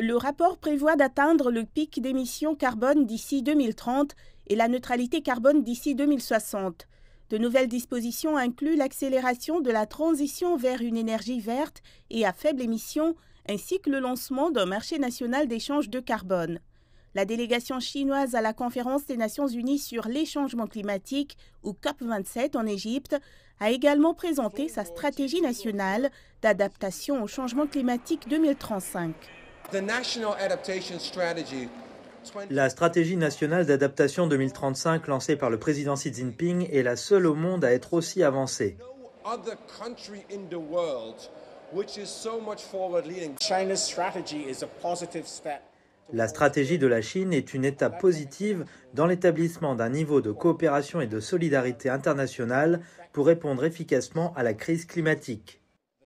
Le rapport prévoit d'atteindre le pic d'émissions carbone d'ici 2030 et la neutralité carbone d'ici 2060. De nouvelles dispositions incluent l'accélération de la transition vers une énergie verte et à faible émission, ainsi que le lancement d'un marché national d'échange de carbone. La délégation chinoise à la conférence des Nations Unies sur les changements climatiques, ou COP27 en Égypte, a également présenté sa stratégie nationale d'adaptation au changement climatique 2035. La stratégie nationale d'adaptation 2035 lancée par le président Xi Jinping est la seule au monde à être aussi avancée. La stratégie de la Chine est une étape positive dans l'établissement d'un niveau de coopération et de solidarité internationale pour répondre efficacement à la crise climatique.